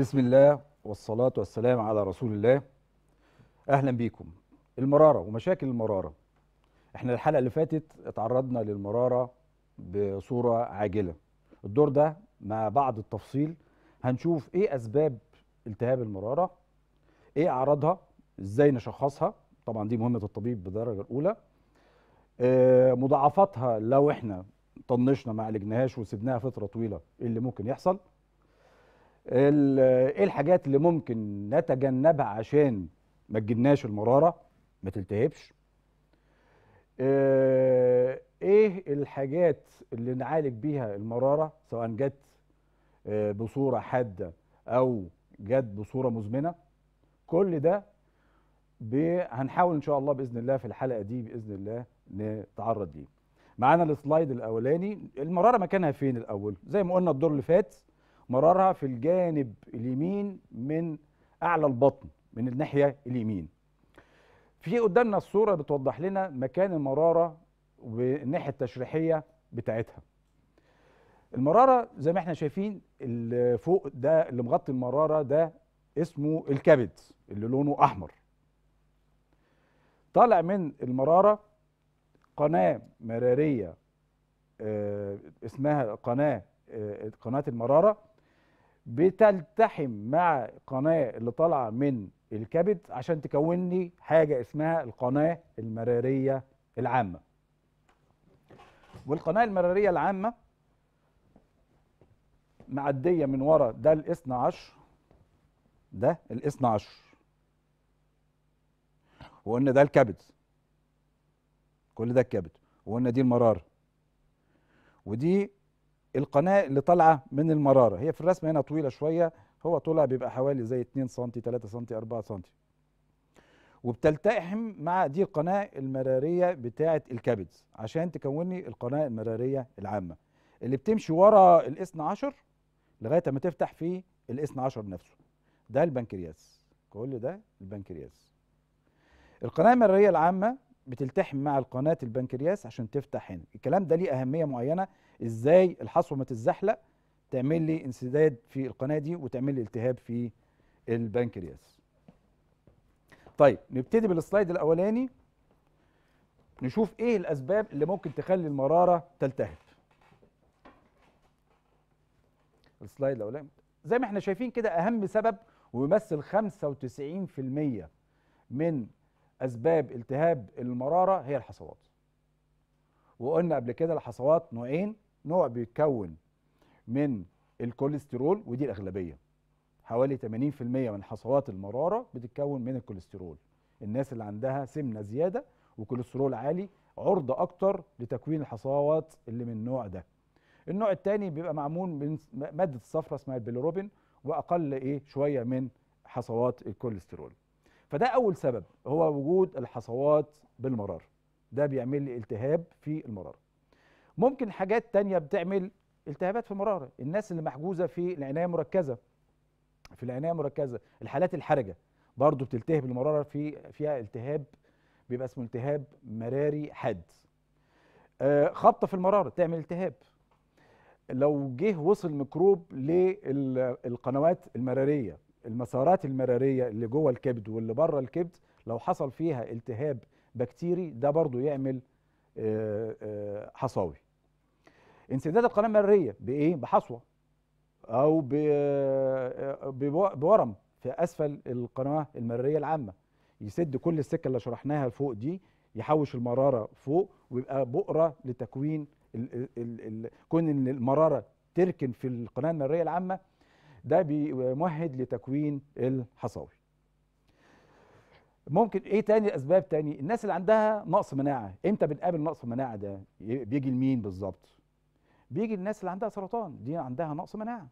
بسم الله والصلاة والسلام على رسول الله أهلا بيكم المرارة ومشاكل المرارة احنا الحلقة اللي فاتت اتعرضنا للمرارة بصورة عاجلة الدور ده مع بعض التفصيل هنشوف ايه أسباب التهاب المرارة ايه أعراضها ازاي نشخصها طبعا دي مهمة الطبيب بالدرجة الأولى اه مضاعفاتها لو احنا طنشنا ما عالجناهاش وسبناها فترة طويلة ايه اللي ممكن يحصل ايه الحاجات اللي ممكن نتجنبها عشان ما تجيلناش المراره ما تلتهبش آه، ايه الحاجات اللي نعالج بيها المراره سواء جت آه، بصوره حاده او جت بصوره مزمنه كل ده هنحاول ان شاء الله باذن الله في الحلقه دي باذن الله نتعرض ليه معانا السلايد الاولاني المراره مكانها فين الاول زي ما قلنا الدور اللي فات مرارها في الجانب اليمين من اعلى البطن من الناحيه اليمين في قدامنا الصوره بتوضح لنا مكان المراره والناحيه التشريحيه بتاعتها المراره زي ما احنا شايفين اللي فوق ده اللي مغطي المراره ده اسمه الكبد اللي لونه احمر طالع من المراره قناه مراريه آه، اسمها قناه آه، قناه المراره بتلتحم مع قناه اللي طالعه من الكبد عشان تكون لي حاجه اسمها القناه المراريه العامه والقناه المراريه العامه معديه من ورا ده الاثنى عشر ده الاثنى عشر وقلنا ده الكبد كل ده الكبد وقلنا دي المراره ودي القناه اللي طالعه من المراره هي في الرسمه هنا طويله شويه هو طولها بيبقى حوالي زي 2 سم 3 سم 4 سم وبتلتحم مع دي القناه المراريه بتاعه الكبد عشان تكوني القناه المراريه العامه اللي بتمشي ورا الاثنى عشر لغايه ما تفتح في الاثنى عشر نفسه ده البنكرياس كل ده البنكرياس القناه المراريه العامه بتلتحم مع القناه البنكرياس عشان تفتح هنا الكلام ده ليه اهميه معينه ازاي ما تتزحلق تعمل لي انسداد في القناه دي وتعمل لي التهاب في البنكرياس طيب نبتدي بالسلايد الاولاني نشوف ايه الاسباب اللي ممكن تخلي المراره تلتهب السلايد الاولاني زي ما احنا شايفين كده اهم سبب ويمثل 95% من اسباب التهاب المراره هي الحصوات وقلنا قبل كده الحصوات نوعين نوع بيتكون من الكوليسترول ودي الاغلبيه حوالي 80% من حصوات المراره بتتكون من الكوليسترول الناس اللي عندها سمنه زياده وكوليسترول عالي عرضه اكتر لتكوين الحصوات اللي من النوع ده النوع الثاني بيبقى معمول من ماده الصفرة اسمها البيلوروبين واقل ايه شويه من حصوات الكوليسترول فده اول سبب هو وجود الحصوات بالمرار ده بيعمل لي التهاب في المراره ممكن حاجات تانية بتعمل التهابات في المرارة الناس اللي محجوزة في العناية المركزة في العناية المركزة الحالات الحرجة برضو بتلتهب المرارة في فيها التهاب بيبقى اسمه التهاب مراري حاد آه، خبطة في المرارة تعمل التهاب لو جه وصل ميكروب للقنوات المرارية المسارات المرارية اللي جوه الكبد واللي بره الكبد لو حصل فيها التهاب بكتيري ده برضو يعمل آه، آه، حصاوي انسداد القناه المريه بايه بحصوه او آه، بورم في اسفل القناه المريه العامه يسد كل السكه اللي شرحناها فوق دي يحوش المراره فوق ويبقى بؤره لتكوين الـ الـ الـ كون ان المراره تركن في القناه المريه العامه ده بيمهد لتكوين الحصاوي ممكن ايه تاني اسباب تاني الناس اللي عندها نقص مناعه امتى بنقابل نقص مناعه ده بيجي لمين بالظبط بيجي الناس اللي عندها سرطان دي عندها نقص مناعه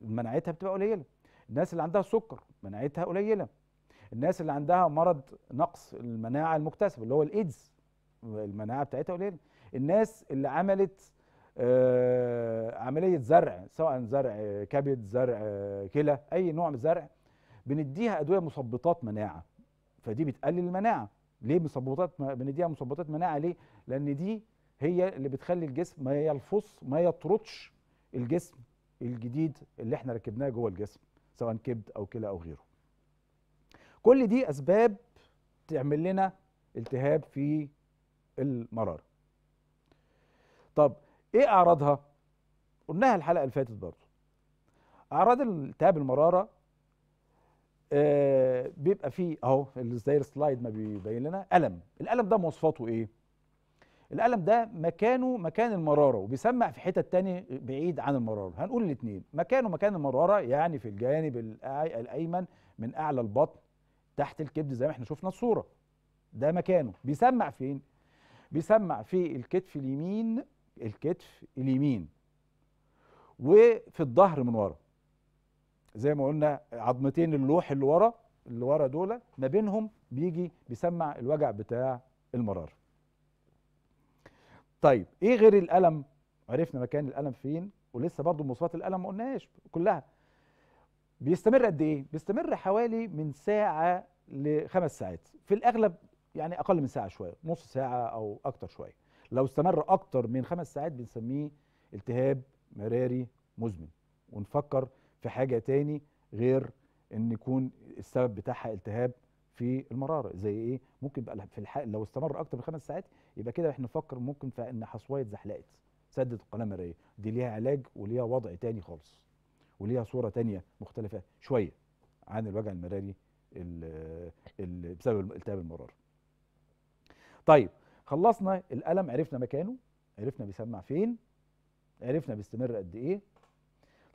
مناعتها بتبقى قليله الناس اللي عندها سكر مناعتها قليله الناس اللي عندها مرض نقص المناعه المكتسب اللي هو الايدز المناعه بتاعتها قليله الناس اللي عملت آه، عمليه زرع سواء زرع آه، كبد زرع آه، كلى اي نوع من الزرع بنديها ادويه مثبطات مناعه فدي بتقلل المناعه ليه مثبطات بنديها مثبطات مناعه ليه لان دي هي اللي بتخلي الجسم ما يلفظ ما يطردش الجسم الجديد اللي احنا ركبناه جوه الجسم سواء كبد او كلى او غيره كل دي اسباب تعمل لنا التهاب في المراره طب ايه اعراضها قلناها الحلقه اللي فاتت برضه اعراض التهاب المراره آه، بيبقى فيه اهو زي السلايد ما بيبين لنا الم الالم ده مواصفاته ايه الالم ده مكانه مكان المراره وبيسمع في حتت تانية بعيد عن المراره هنقول الاثنين مكانه مكان المراره يعني في الجانب الايمن من اعلى البطن تحت الكبد زي ما احنا شفنا الصوره ده مكانه بيسمع فين بيسمع في الكتف اليمين الكتف اليمين وفي الظهر من ورا زي ما قلنا عظمتين اللوح اللي ورا اللي ورا دول ما بينهم بيجي بيسمع الوجع بتاع المراره طيب ايه غير الالم عرفنا مكان الالم فين ولسه برضو مواصفات الالم ما قلناهاش كلها بيستمر قد ايه بيستمر حوالي من ساعه لخمس ساعات في الاغلب يعني اقل من ساعه شويه نص ساعه او اكتر شويه لو استمر اكتر من خمس ساعات بنسميه التهاب مراري مزمن ونفكر في حاجه تاني غير ان يكون السبب بتاعها التهاب في المراره زي ايه ممكن بقى في الحق لو استمر اكتر من خمس ساعات يبقى كده احنا نفكر ممكن في ان حصويه اتزحلقت سدت القناه المراريه دي ليها علاج وليها وضع تاني خالص وليها صوره تانية مختلفه شويه عن الوجع المراري بسبب التهاب المراره طيب خلصنا الالم عرفنا مكانه عرفنا بيسمع فين عرفنا بيستمر قد ايه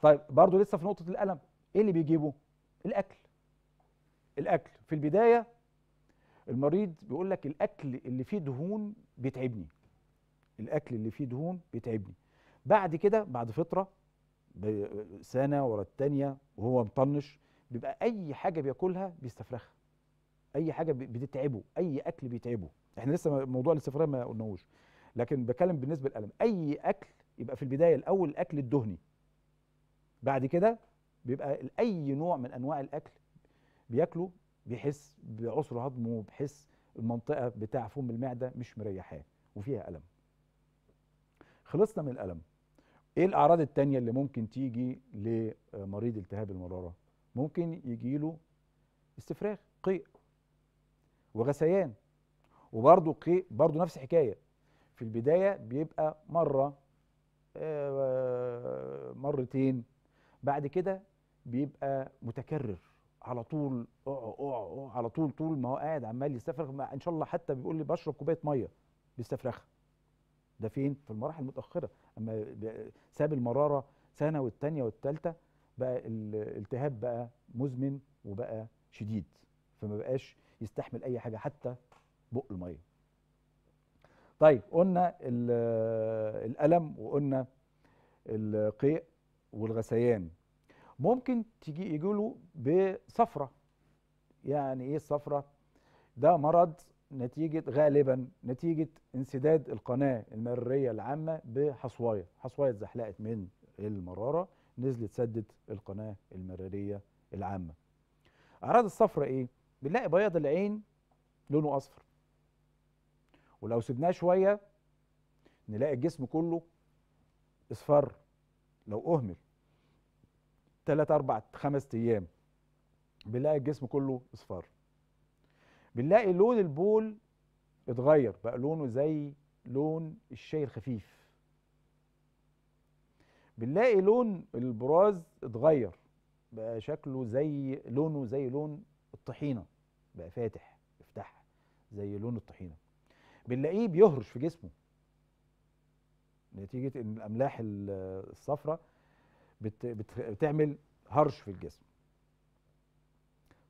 طيب برضه لسه في نقطه الالم ايه اللي بيجيبه الاكل الاكل في البدايه المريض بيقول لك الاكل اللي فيه دهون بيتعبني الاكل اللي فيه دهون بيتعبني بعد كده بعد فتره سنه ورا الثانيه وهو مطنش بيبقى اي حاجه بياكلها بيستفرغها اي حاجه بتتعبه اي اكل بيتعبه احنا لسه موضوع الاستفراغ ما قلناهوش لكن بكلم بالنسبه للالم اي اكل يبقى في البدايه الاول الاكل الدهني بعد كده بيبقى اي نوع من انواع الاكل بياكله بيحس بعسر هضمه وبحس المنطقه بتاع فم المعده مش مريحاه وفيها الم خلصنا من الالم ايه الاعراض التانية اللي ممكن تيجي لمريض التهاب المراره ممكن يجي له استفراغ قيء وغثيان وبرده قيء برده نفس الحكايه في البدايه بيبقى مره آه، مرتين بعد كده بيبقى متكرر على طول أوه أوه أوه على طول طول ما هو قاعد عمال يستفرغ ان شاء الله حتى بيقول لي بشرب كوبايه ميه بيستفرغها ده فين في المراحل المتاخره اما ساب المراره سنه والثانيه والثالثه بقى الالتهاب بقى مزمن وبقى شديد فما بقاش يستحمل اي حاجه حتى بق الميه طيب قلنا الالم وقلنا القيء والغثيان ممكن تيجي يجي له بصفرة يعني ايه الصفرة ده مرض نتيجة غالبا نتيجة انسداد القناة المرية العامة بحصواية حصواية اتزحلقت من المرارة نزلت سدت القناة المرارية العامة أعراض الصفرة إيه؟ بنلاقي بياض العين لونه أصفر ولو سبناه شوية نلاقي الجسم كله اصفر لو أهمل ثلاث اربع خمس ايام بنلاقي الجسم كله اصفر بنلاقي لون البول اتغير بقى لونه زي لون الشاي الخفيف بنلاقي لون البراز اتغير بقى شكله زي لونه زي لون الطحينه بقى فاتح افتح زي لون الطحينه بنلاقيه بيهرش في جسمه نتيجه ان الاملاح الصفراء بت بتعمل هرش في الجسم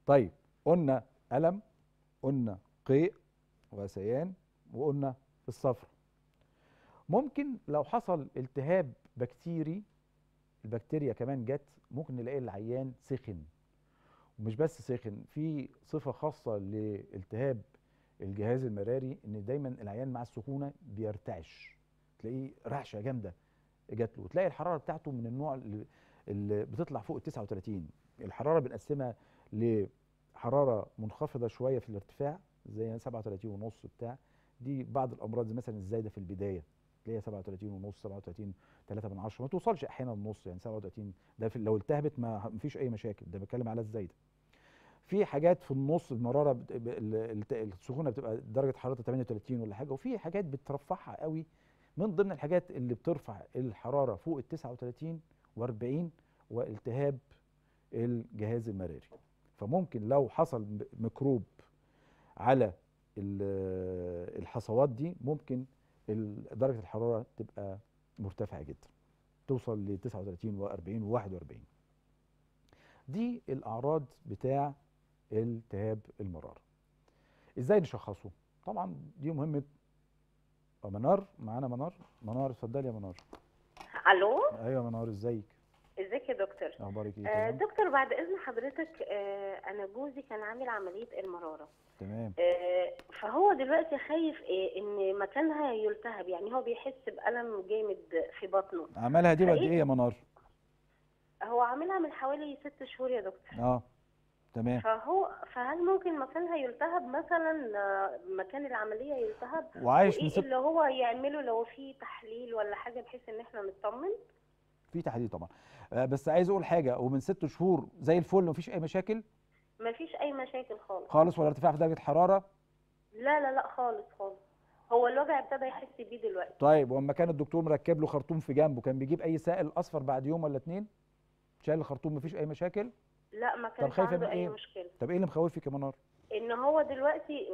طيب قلنا ألم قلنا قيء وسيان وقلنا الصفر ممكن لو حصل التهاب بكتيري البكتيريا كمان جت ممكن نلاقي العيان سخن ومش بس سخن في صفة خاصة لالتهاب الجهاز المراري ان دايما العيان مع السخونة بيرتعش تلاقيه رعشة جامدة جات له وتلاقي الحراره بتاعته من النوع اللي بتطلع فوق ال 39 الحراره بنقسمها لحراره منخفضه شويه في الارتفاع زي 37 ونص بتاع دي بعض الامراض مثلا الزايده في البدايه اللي هي 37 ونص 37 3 من 10 ما توصلش احيانا النص يعني 37 ده في لو التهبت ما فيش اي مشاكل ده بتكلم على الزايده في حاجات في النص المراره السخونه بتبقى درجه حرارتها 38 ولا حاجه وفي حاجات بترفعها قوي من ضمن الحاجات اللي بترفع الحراره فوق ال 39 و40 والتهاب الجهاز المراري فممكن لو حصل ميكروب على الحصوات دي ممكن درجه الحراره تبقى مرتفعه جدا توصل ل 39 و40 و41 دي الاعراض بتاع التهاب المراره ازاي نشخصه طبعا دي مهمه آه، منار معانا منار منار اتفضلي يا منار الو ايوه منار ازيك ازيك يا دكتور اخبارك ايه آه، دكتور بعد اذن حضرتك آه، انا جوزي كان عامل عمليه المراره تمام فهو دلوقتي خايف ايه ان مكانها يلتهب يعني هو بيحس بالم جامد في بطنه عملها دي قد ايه يا منار هو عاملها من حوالي ست شهور يا دكتور اه تمام فهو فهل ممكن مكانها يلتهب مثلا آه، مكان العمليه يلتهب وعايش وإيه اللي هو يعمله لو في تحليل ولا حاجه بحيث ان احنا نطمن في تحديد طبعا آه، بس عايز اقول حاجه ومن ست شهور زي الفل مفيش اي مشاكل مفيش اي مشاكل خالص خالص ولا ارتفاع في درجه حراره لا لا لا خالص خالص هو الوجع ابتدى يحس بيه دلوقتي طيب واما كان الدكتور مركب له خرطوم في جنبه كان بيجيب اي سائل اصفر بعد يوم ولا اتنين شال الخرطوم مفيش اي مشاكل لا ما كانش عنده اي إيه؟ مشكله طب ايه اللي مخوفك يا منار ان هو دلوقتي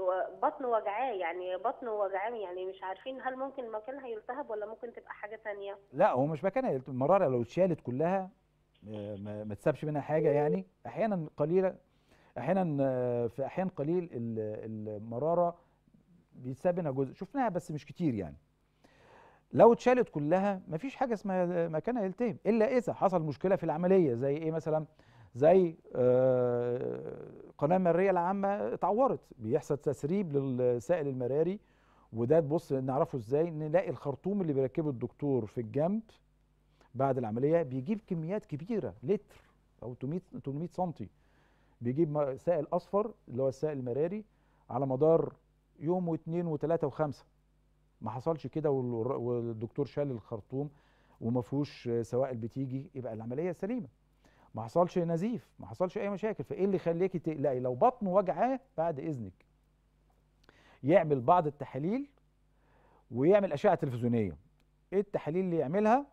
بطنه وجعاه يعني بطنه وجعاه يعني مش عارفين هل ممكن مكانها يلتهب ولا ممكن تبقى حاجه ثانيه لا هو مش مكانها المراره لو اتشالت كلها آه، ما تسابش منها حاجه يعني احيانا قليله احيانا آه، في احيان قليل المراره بيتساب منها جزء شفناها بس مش كتير يعني لو اتشالت كلها مفيش حاجه اسمها مكانها يلتهب الا اذا حصل مشكله في العمليه زي ايه مثلا زي آه، قناه المريه العامه اتعورت بيحصل تسريب للسائل المراري وده تبص نعرفه ازاي نلاقي الخرطوم اللي بيركبه الدكتور في الجنب بعد العمليه بيجيب كميات كبيره لتر او 800 800 سم بيجيب سائل اصفر اللي هو السائل المراري على مدار يوم واثنين وثلاثه وخمسه ما حصلش كده والدكتور شال الخرطوم وما فيهوش سوائل بتيجي يبقى العمليه سليمه ما حصلش نزيف ما حصلش اي مشاكل فايه اللي يخليكي تقلقي لو بطنه وجعاه بعد اذنك يعمل بعض التحاليل ويعمل اشعه تلفزيونيه ايه التحاليل اللي يعملها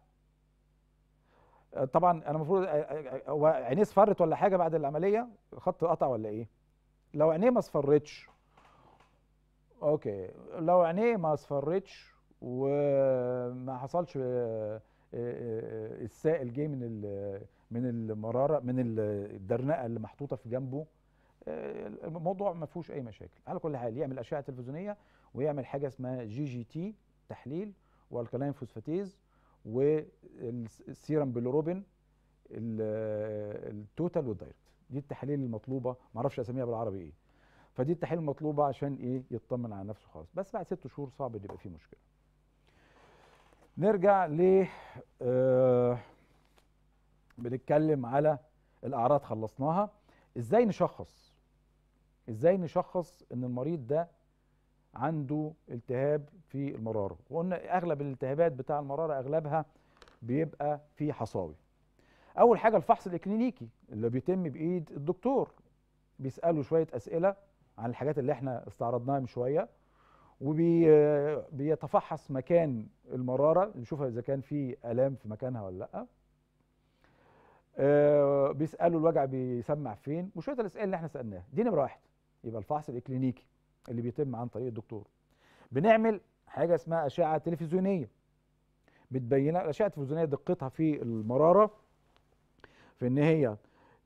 آه، طبعا انا المفروض آه، آه، هو عينيه اصفرت ولا حاجه بعد العمليه الخط قطع ولا ايه لو عينيه ما اصفرتش اوكي لو عينيه ما اصفرتش وما حصلش آه، آه، آه، السائل جه من من المراره من الدرنقه اللي محطوطه في جنبه الموضوع ما فيهوش اي مشاكل على كل حال يعمل اشعه تلفزيونيه ويعمل حاجه اسمها جي جي تي تحليل والكالين فوسفاتيز والسيرم بلوروبين التوتال والدايركت دي التحاليل المطلوبه ما اعرفش اسميها بالعربي ايه فدي التحاليل المطلوبه عشان ايه يطمن على نفسه خالص بس بعد ست شهور صعب يبقى فيه مشكله نرجع ل آه بنتكلم على الاعراض خلصناها ازاي نشخص ازاي نشخص ان المريض ده عنده التهاب في المراره وقلنا اغلب الالتهابات بتاع المراره اغلبها بيبقى في حصاوي اول حاجه الفحص الاكلينيكي اللي بيتم بايد الدكتور بيساله شويه اسئله عن الحاجات اللي احنا استعرضناها من شويه وبيتفحص مكان المراره يشوفها اذا كان في الام في مكانها ولا لا آه، بيسالوا الوجع بيسمع فين وشويه الاسئله اللي احنا سالناها دي نمره واحد يبقى الفحص الاكلينيكي اللي بيتم عن طريق الدكتور بنعمل حاجه اسمها اشعه تلفزيونيه بتبين الاشعه التلفزيونيه دقتها في المراره في ان هي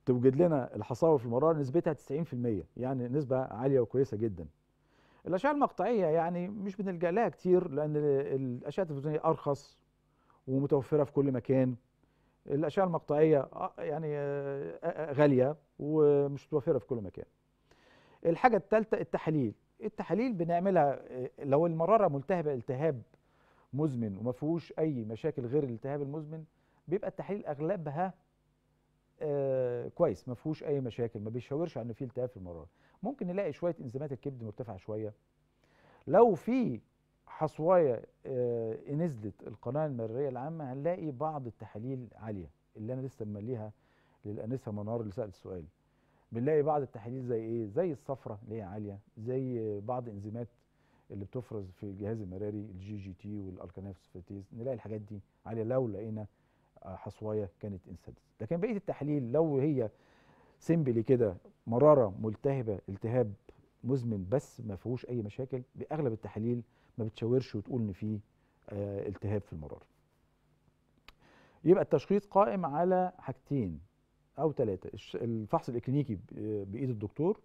توجد لنا الحصاوه في المراره نسبتها 90% يعني نسبه عاليه وكويسه جدا الاشعه المقطعيه يعني مش بنلجا لها كتير لان الاشعه التلفزيونيه ارخص ومتوفره في كل مكان الاشعه المقطعيه آه، يعني آه، آه، غاليه ومش متوفره في كل مكان الحاجه الثالثه التحاليل التحاليل بنعملها لو المراره ملتهبه التهاب مزمن وما فيهوش اي مشاكل غير الالتهاب المزمن بيبقى التحاليل اغلبها آه، كويس ما فيهوش اي مشاكل ما بيشاورش على ان في التهاب في المراره ممكن نلاقي شويه انزيمات الكبد مرتفعه شويه لو في حصوايه آه نزلت القناه المراريه العامه هنلاقي بعض التحاليل عاليه اللي انا لسه ممليها للانسه منار اللي سالت السؤال بنلاقي بعض التحاليل زي ايه زي الصفرة اللي هي عاليه زي بعض انزيمات اللي بتفرز في الجهاز المراري الجي جي تي والالكانيفوسفاتيز نلاقي الحاجات دي عاليه لو لقينا حصوايه كانت انسدس لكن بقيه التحليل لو هي سيمبلي كده مراره ملتهبه التهاب مزمن بس ما فيهوش اي مشاكل باغلب التحاليل ما بتشاورش وتقول ان في آه، التهاب في المراره يبقى التشخيص قائم على حاجتين او ثلاثه الفحص الاكلينيكي بايد الدكتور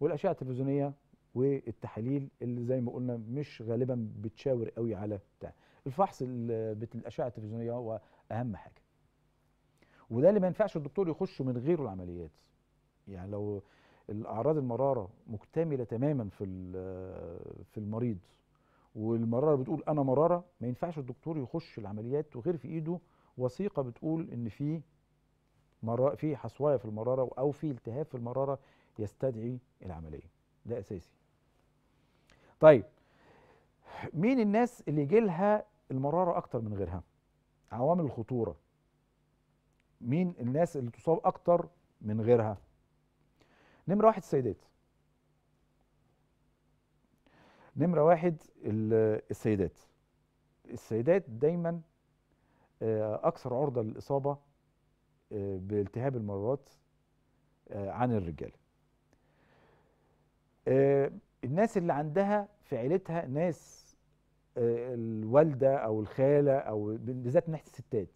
والاشعه التلفزيونيه والتحاليل اللي زي ما قلنا مش غالبا بتشاور قوي على بتاع الفحص بالاشعه التلفزيونيه هو اهم حاجه وده اللي ما ينفعش الدكتور يخش من غيره العمليات يعني لو الاعراض المراره مكتمله تماما في في المريض والمراره بتقول انا مراره ما ينفعش الدكتور يخش العمليات وغير في ايده وثيقه بتقول ان في مراره في حصوايه في المراره او في التهاب في المراره يستدعي العمليه ده اساسي طيب مين الناس اللي يجي لها المراره اكتر من غيرها عوامل الخطوره مين الناس اللي تصاب اكتر من غيرها نمره واحد السيدات نمره واحد السيدات السيدات دايما آه، اكثر عرضه للاصابه آه، بالتهاب المرارات آه، عن الرجال الناس اللي عندها في عيلتها ناس آه، الوالده او الخاله او بالذات ناحيه الستات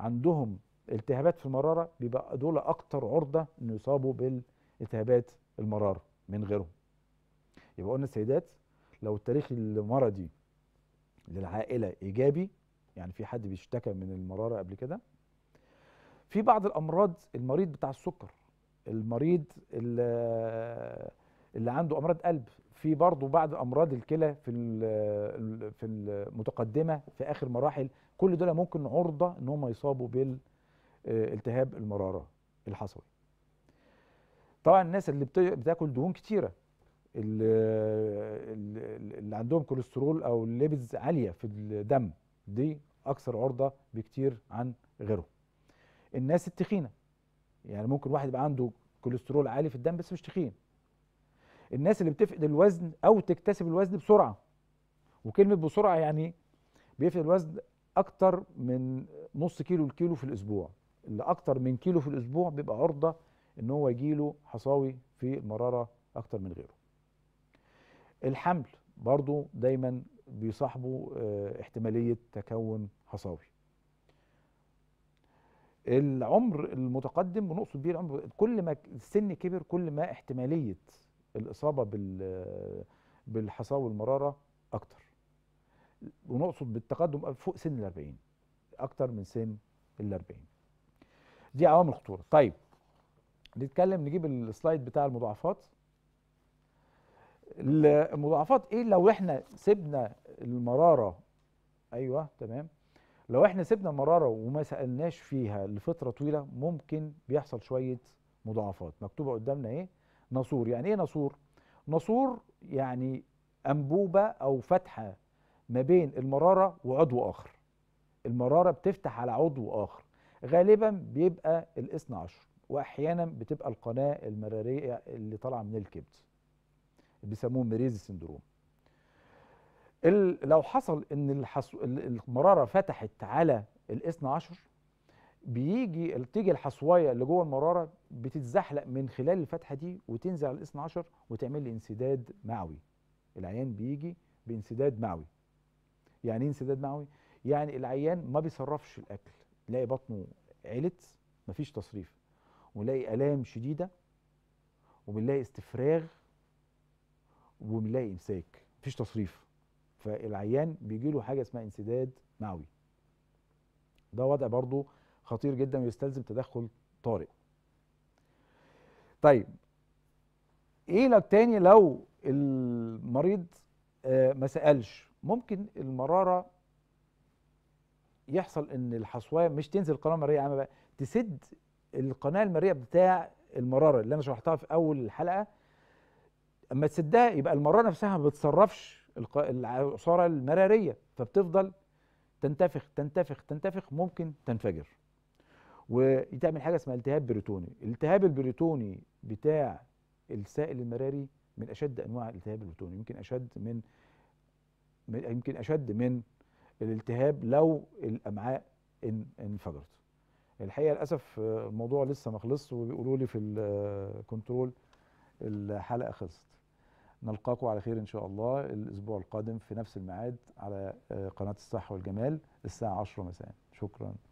عندهم التهابات في المراره بيبقى دول اكتر عرضه انه يصابوا بالتهابات المراره من غيرهم يبقى قلنا السيدات لو التاريخ المرضي للعائله ايجابي يعني في حد بيشتكى من المراره قبل كده في بعض الامراض المريض بتاع السكر المريض اللي اللي عنده امراض قلب في برضه بعض امراض الكلى في في المتقدمه في اخر مراحل كل دول ممكن عرضه ان هم يصابوا بالالتهاب المراره الحصوي طبعا الناس اللي بتاكل دهون كتيره اللي عندهم كوليسترول او الليبز عاليه في الدم دي اكثر عرضه بكتير عن غيره الناس التخينه يعني ممكن واحد يبقى عنده كوليسترول عالي في الدم بس مش تخين الناس اللي بتفقد الوزن او تكتسب الوزن بسرعه وكلمه بسرعه يعني بيفقد الوزن اكتر من نص كيلو لكيلو في الاسبوع اللي اكتر من كيلو في الاسبوع بيبقى عرضه ان هو يجيله حصاوي في المراره اكتر من غيره الحمل برضو دايما بيصاحبه اه احتماليه تكون حصاوي العمر المتقدم بنقصد بيه العمر كل ما السن كبر كل ما احتماليه الاصابه بالحصاوي والمراره اكتر ونقصد بالتقدم فوق سن ال 40 اكتر من سن ال 40 دي عوامل خطوره طيب نتكلم نجيب السلايد بتاع المضاعفات المضاعفات ايه لو احنا سيبنا المراره ايوه تمام لو احنا سيبنا المراره وما سالناش فيها لفتره طويله ممكن بيحصل شويه مضاعفات مكتوبه قدامنا ايه نصور يعني ايه نصور نصور يعني انبوبه او فتحه ما بين المراره وعضو اخر المراره بتفتح على عضو اخر غالبا بيبقى الاثنى عشر واحيانا بتبقى القناه المراريه اللي طالعه من الكبد بيسموه ميريزي سندروم لو حصل ان المراره فتحت على الاثنى عشر بيجي تيجي الحصويه اللي جوه المراره بتتزحلق من خلال الفتحه دي وتنزل على الاثنى عشر وتعمل لي انسداد معوي العيان بيجي بانسداد معوي يعني ايه انسداد معوي يعني العيان ما بيصرفش الاكل تلاقي بطنه علت مفيش تصريف ونلاقي الام شديده وبنلاقي استفراغ وبنلاقي امساك مفيش تصريف فالعيان بيجي له حاجه اسمها انسداد معوي ده وضع برضه خطير جدا ويستلزم تدخل طارئ طيب ايه لو تاني لو المريض آه، ما سالش ممكن المراره يحصل ان الحصوايه مش تنزل القناه المريه عامه بقى تسد القناه المريه بتاع المراره اللي انا شرحتها في اول الحلقه اما تسدها يبقى المراره نفسها ما بتصرفش العصاره المراريه فبتفضل تنتفخ تنتفخ تنتفخ ممكن تنفجر وتعمل حاجه اسمها التهاب بريتوني الالتهاب البريتوني بتاع السائل المراري من اشد انواع الالتهاب البريتوني يمكن اشد من يمكن اشد من الالتهاب لو الامعاء انفجرت الحقيقه للاسف الموضوع لسه ما خلصش وبيقولوا لي في الكنترول الحلقه خلصت نلقاكم على خير ان شاء الله الاسبوع القادم في نفس الميعاد على قناه الصحه والجمال الساعه 10 مساء شكرا